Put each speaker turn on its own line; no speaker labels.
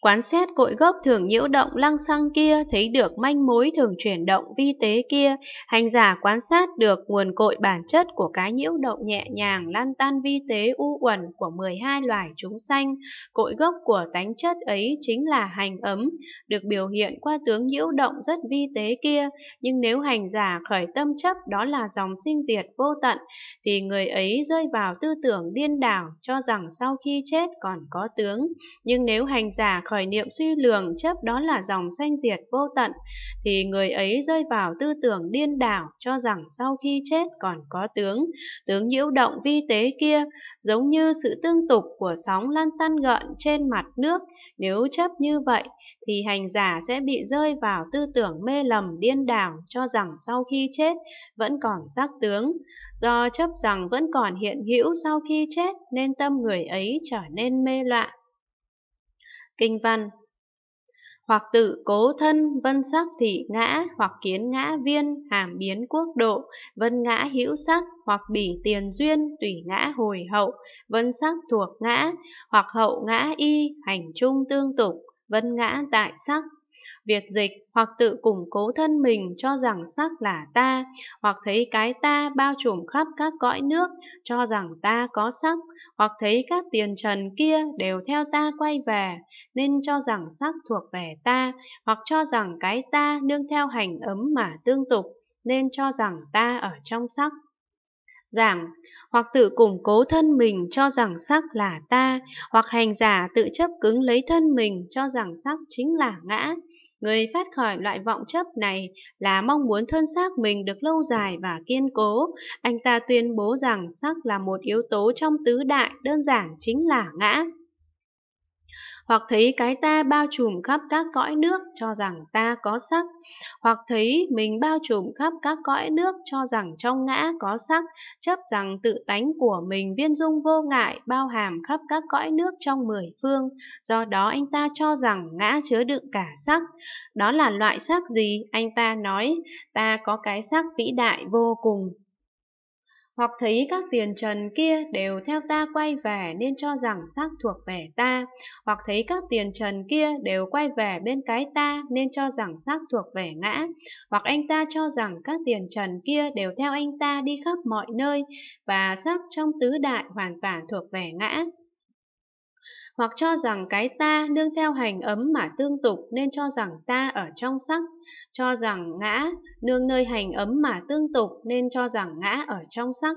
Quán xét cội gốc thường nhiễu động lăng xăng kia thấy được manh mối thường chuyển động vi tế kia, hành giả quan sát được nguồn cội bản chất của cái nhiễu động nhẹ nhàng lan tan vi tế u uẩn của 12 loài chúng sanh. Cội gốc của tánh chất ấy chính là hành ấm, được biểu hiện qua tướng nhiễu động rất vi tế kia, nhưng nếu hành giả khởi tâm chấp đó là dòng sinh diệt vô tận, thì người ấy rơi vào tư tưởng điên đảo cho rằng sau khi chết còn có tướng. Nhưng nếu hành giả khởi niệm suy lường chấp đó là dòng sanh diệt vô tận, thì người ấy rơi vào tư tưởng điên đảo cho rằng sau khi chết còn có tướng, tướng nhiễu động vi tế kia, giống như sự tương tục của sóng lan tan gợn trên mặt nước. Nếu chấp như vậy, thì hành giả sẽ bị rơi vào tư tưởng mê lầm điên đảo cho rằng sau khi chết vẫn còn xác tướng. Do chấp rằng vẫn còn hiện hữu sau khi chết nên tâm người ấy trở nên mê loạn Kinh văn Hoặc tự cố thân, vân sắc thị ngã, hoặc kiến ngã viên, hàm biến quốc độ, vân ngã hữu sắc, hoặc bỉ tiền duyên, tùy ngã hồi hậu, vân sắc thuộc ngã, hoặc hậu ngã y, hành trung tương tục, vân ngã tại sắc, Việt dịch hoặc tự củng cố thân mình cho rằng sắc là ta, hoặc thấy cái ta bao trùm khắp các cõi nước cho rằng ta có sắc, hoặc thấy các tiền trần kia đều theo ta quay về nên cho rằng sắc thuộc về ta, hoặc cho rằng cái ta nương theo hành ấm mà tương tục nên cho rằng ta ở trong sắc giảng hoặc tự củng cố thân mình cho rằng sắc là ta, hoặc hành giả tự chấp cứng lấy thân mình cho rằng sắc chính là ngã. Người phát khỏi loại vọng chấp này là mong muốn thân xác mình được lâu dài và kiên cố. Anh ta tuyên bố rằng sắc là một yếu tố trong tứ đại đơn giản chính là ngã hoặc thấy cái ta bao trùm khắp các cõi nước cho rằng ta có sắc, hoặc thấy mình bao trùm khắp các cõi nước cho rằng trong ngã có sắc, chấp rằng tự tánh của mình viên dung vô ngại bao hàm khắp các cõi nước trong mười phương, do đó anh ta cho rằng ngã chứa đựng cả sắc. Đó là loại sắc gì? Anh ta nói, ta có cái sắc vĩ đại vô cùng hoặc thấy các tiền trần kia đều theo ta quay về nên cho rằng sắc thuộc về ta, hoặc thấy các tiền trần kia đều quay về bên cái ta nên cho rằng sắc thuộc về ngã, hoặc anh ta cho rằng các tiền trần kia đều theo anh ta đi khắp mọi nơi và sắc trong tứ đại hoàn toàn thuộc về ngã hoặc cho rằng cái ta nương theo hành ấm mà tương tục nên cho rằng ta ở trong sắc, cho rằng ngã nương nơi hành ấm mà tương tục nên cho rằng ngã ở trong sắc.